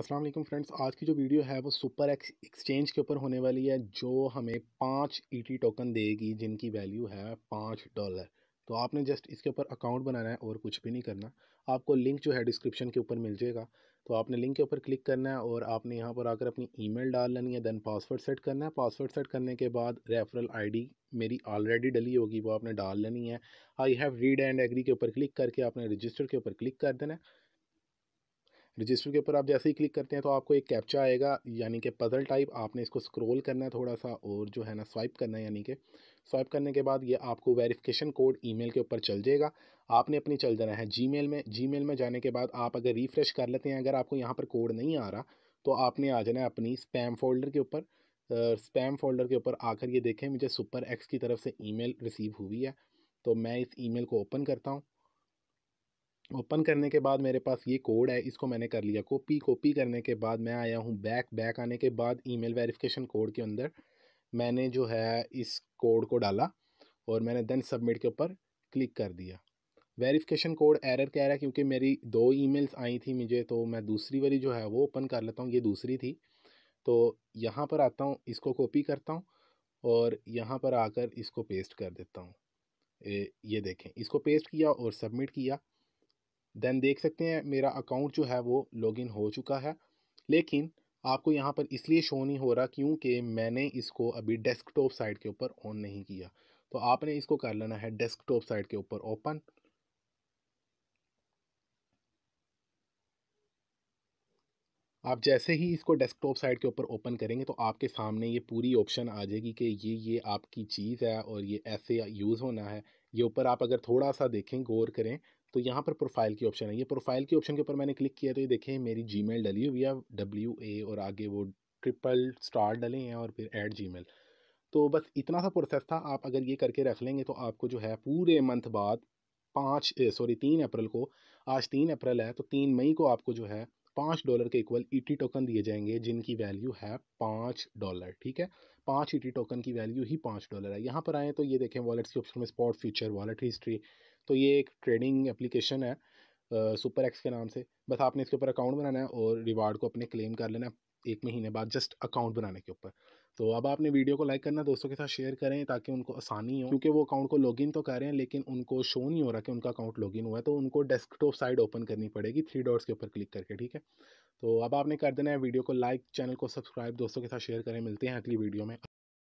अस्सलाम वालेकुम फ्रेंड्स आज की जो वीडियो है वो सुपर एक्स एक्सचेंज के ऊपर होने वाली है जो हमें पाँच ईटी टोकन देगी जिनकी वैल्यू है पाँच डॉलर तो आपने जस्ट इसके ऊपर अकाउंट बनाना है और कुछ भी नहीं करना आपको लिंक जो है डिस्क्रिप्शन के ऊपर मिल जाएगा तो आपने लिंक के ऊपर क्लिक करना है और आपने यहाँ पर आकर अपनी मेल डाल लेनी है दैन पासवर्ड सेट करना है पासवर्ड सेट करने के बाद रेफरल डी मेरी ऑलरेडी डली होगी वो आपने डाल लेनी है I have read and agree के ऊपर क्लिक करके आपने रजिस्टर के ऊपर क्लिक कर देना है रजिस्टर के ऊपर आप जैसे ही क्लिक करते हैं तो आपको एक कैप्चा आएगा यानी कि पज़ल टाइप आपने इसको स्क्रॉल करना है थोड़ा सा और जो है ना स्वाइप करना है यानी कि स्वाइप करने के बाद ये आपको वेरिफिकेशन कोड ईमेल के ऊपर चल जाएगा आपने अपनी चल जाना है जीमेल में जीमेल में जाने के बाद आप अगर रिफ़्रेश कर लेते हैं अगर आपको यहाँ पर कोड नहीं आ रहा तो आपने आ जाना है अपनी स्पैम फोल्डर के ऊपर स्पैम फोल्डर के ऊपर आकर ये देखें मुझे सुपर एक्स की तरफ से ईमेल रिसीव हुई है तो मैं इस ईमेल को ओपन करता हूँ ओपन करने के बाद मेरे पास ये कोड है इसको मैंने कर लिया कॉपी कॉपी करने के बाद मैं आया हूँ बैक बैक आने के बाद ईमेल वेरिफिकेशन कोड के अंदर मैंने जो है इस कोड को डाला और मैंने देन सबमिट के ऊपर क्लिक कर दिया वेरिफिकेशन कोड एरर कह रहा है क्योंकि मेरी दो ईमेल्स आई थी मुझे तो मैं दूसरी वाली जो है वो ओपन कर लेता हूँ ये दूसरी थी तो यहाँ पर आता हूँ इसको कॉपी करता हूँ और यहाँ पर आकर इसको पेस्ट कर देता हूँ ये देखें इसको पेस्ट किया और सबमिट किया देन देख सकते हैं मेरा अकाउंट जो है वो लॉगिन हो चुका है लेकिन आपको यहाँ पर इसलिए शो नहीं हो रहा क्योंकि मैंने इसको अभी डेस्कटॉप साइट के ऊपर ऑन नहीं किया तो आपने इसको कर लेना है डेस्कटॉप साइट के ऊपर ओपन आप जैसे ही इसको डेस्कटॉप साइट के ऊपर ओपन करेंगे तो आपके सामने ये पूरी ऑप्शन आ जाएगी कि ये ये आपकी चीज़ है और ये ऐसे यूज़ होना है ये ऊपर आप अगर थोड़ा सा देखें गौर करें तो यहाँ पर प्रोफाइल की ऑप्शन है ये प्रोफाइल के ऑप्शन के ऊपर मैंने क्लिक किया तो ये देखें मेरी जी मेल डली हुई है डब्ल्यू ए और आगे वो ट्रिपल स्टार डले हैं और फिर एट जी मेल तो बस इतना सा प्रोसेस था आप अगर ये करके रख लेंगे तो आपको जो है पूरे मंथ बाद पाँच सॉरी तीन अप्रैल को आज तीन अप्रैल है तो तीन मई को आपको जो है पाँच डॉलर के इक्वल ईटी टोकन दिए जाएंगे जिनकी वैल्यू है पाँच डॉलर ठीक है पाँच ईटी e टोकन की वैल्यू ही पाँच डॉलर है यहाँ पर आएँ तो ये देखें वॉलेट्स के ऑप्शन में स्पॉट फ्यूचर वॉलेट हिस्ट्री तो ये एक ट्रेडिंग एप्लीकेशन है सुपर एक्स के नाम से बस आपने इसके ऊपर अकाउंट बनाना है और रिवार्ड को अपने क्लेम कर लेना है एक महीने बाद जस्ट अकाउंट बनाने के ऊपर तो अब आपने वीडियो को लाइक करना दोस्तों के साथ शेयर करें ताकि उनको आसानी हो क्योंकि वो अकाउंट को लॉगिन तो कर रहे हैं लेकिन उनको शो नहीं हो रहा कि उनका अकाउंट लॉगिन हुआ है तो उनको डेस्कटॉप साइड ओपन करनी पड़ेगी थ्री डॉट्स के ऊपर क्लिक करके ठीक है तो अब आपने कर देना है वीडियो को लाइक चैनल को सब्सक्राइब दोस्तों के साथ शेयर करें मिलते हैं अगली वीडियो में